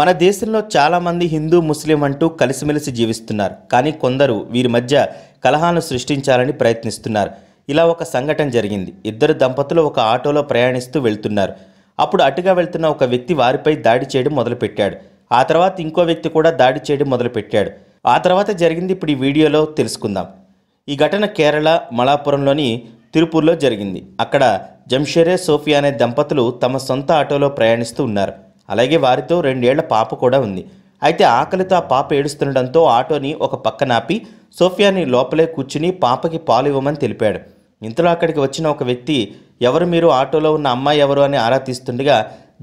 మన దేశంలో చాలామంది హిందూ ముస్లిం అంటూ కలిసిమెలిసి జీవిస్తున్నారు కానీ కొందరు వీరి మధ్య కలహాలను సృష్టించాలని ప్రయత్నిస్తున్నారు ఇలా ఒక సంఘటన జరిగింది ఇద్దరు దంపతులు ఒక ఆటోలో ప్రయాణిస్తూ వెళ్తున్నారు అప్పుడు అటుగా వెళ్తున్న ఒక వ్యక్తి వారిపై దాడి చేయడం మొదలుపెట్టాడు ఆ తర్వాత ఇంకో వ్యక్తి కూడా దాడి చేయడం మొదలుపెట్టాడు ఆ తర్వాత జరిగింది ఇప్పుడు ఈ వీడియోలో తెలుసుకుందాం ఈ ఘటన కేరళ మళాపురంలోని తిరుపూర్లో జరిగింది అక్కడ జంషేరే సోఫియా అనే దంపతులు తమ సొంత ఆటోలో ప్రయాణిస్తూ ఉన్నారు అలాగే వారితో రెండేళ్ల పాప కూడా ఉంది అయితే ఆకలితో ఆ పాప ఏడుస్తుండడంతో ఆటోని ఒక పక్కన ఆపి సోఫియాని లోపలే కూర్చుని పాపకి పాలు ఇవ్వమని తెలిపాడు ఇంతలో అక్కడికి వచ్చిన ఒక వ్యక్తి ఎవరు మీరు ఆటోలో ఉన్న అమ్మాయి ఎవరు అని ఆరా తీస్తుండగా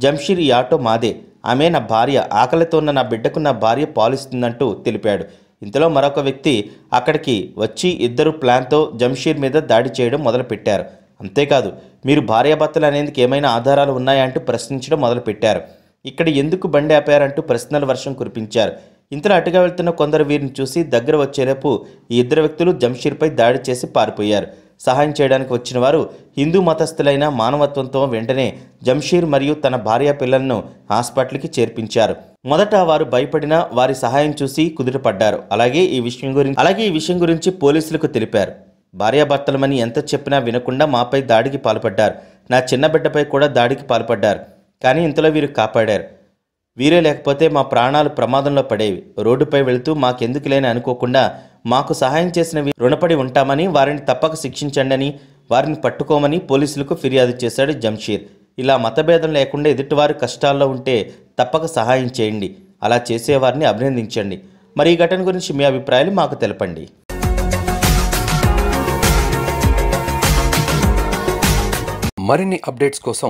జంషీర్ ఈ ఆటో మాదే ఆమె నా భార్య ఆకలితో ఉన్న నా బిడ్డకు నా భార్య పాలిస్తుందంటూ తెలిపాడు ఇంతలో మరొక వ్యక్తి అక్కడికి వచ్చి ఇద్దరు ప్లాన్తో జంషీర్ మీద దాడి చేయడం మొదలుపెట్టారు అంతేకాదు మీరు భార్యాభర్తలు అనేందుకు ఏమైనా ఆధారాలు ఉన్నాయా అంటూ ప్రశ్నించడం మొదలుపెట్టారు ఇక్కడ ఎందుకు బండి ఆపారంటూ ప్రశ్నల వర్షం కురిపించారు ఇంతలో అటుగా వెళ్తున్న కొందరు వీరిని చూసి దగ్గర వచ్చేలోపు ఈ ఇద్దరు వ్యక్తులు జంషీర్పై దాడి చేసి పారిపోయారు సహాయం చేయడానికి వచ్చిన వారు హిందూ మతస్థులైన మానవత్వంతో వెంటనే జంషీర్ మరియు తన భార్య పిల్లలను హాస్పిటల్కి చేర్పించారు మొదట వారు భయపడిన వారి సహాయం చూసి కుదిరిపడ్డారు అలాగే ఈ విషయం గురించి అలాగే ఈ విషయం గురించి పోలీసులకు తెలిపారు భార్యాభర్తలమని ఎంత చెప్పినా వినకుండా మాపై దాడికి పాల్పడ్డారు నా చిన్న బిడ్డపై కూడా దాడికి పాల్పడ్డారు కానీ ఇంతలో వీరు కాపాడారు వీరే లేకపోతే మా ప్రాణాలు ప్రమాదంలో పడేవి రోడ్డుపై వెళుతూ మాకెందుకు లేని అనుకోకుండా మాకు సహాయం చేసిన రుణపడి ఉంటామని వారిని తప్పక శిక్షించండి వారిని పట్టుకోమని పోలీసులకు ఫిర్యాదు చేశాడు జంషీర్ ఇలా మతభేదం లేకుండా ఎదుటివారు కష్టాల్లో ఉంటే తప్పక సహాయం చేయండి అలా చేసేవారిని అభినందించండి మరి ఈ ఘటన గురించి మీ అభిప్రాయాలు మాకు తెలపండి మరిన్ని అప్డేట్స్ కోసం